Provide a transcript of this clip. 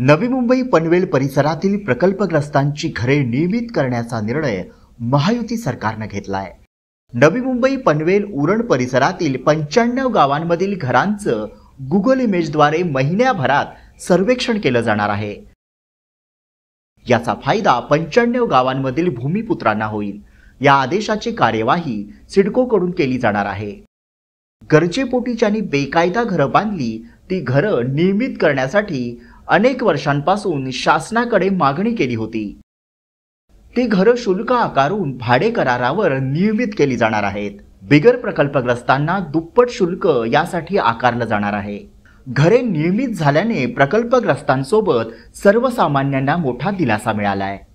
नवी मुंबई पनवेल परिसरातील प्रकल्पग्रस्तांची घरे नियमित करण्याचा निर्णय महायुती सरकारनं घेतला आहे नवी मुंबई पनवेल उरण परिसरातील पंच्याण्णव गावांमधील घरांचं गुगल इमेजद्वारे महिन्याभरात सर्वेक्षण केलं जाणार आहे याचा फायदा पंच्याण्णव गावांमधील भूमिपुत्रांना होईल या आदेशाची कार्यवाही सिडकोकडून केली जाणार आहे गरजेपोटी ज्यांनी बेकायदा घरं बांधली ती घरं नियमित करण्यासाठी अनेक वर्षांपासून शासनाकडे मागणी केली होती ती घरं शुल्क आकारून भाडे करारावर नियमित केली जाणार आहेत बिगर प्रकल्पग्रस्तांना दुप्पट शुल्क यासाठी आकारलं जाणार आहे घरे नियमित झाल्याने प्रकल्पग्रस्तांसोबत सर्वसामान्यांना मोठा दिलासा मिळालाय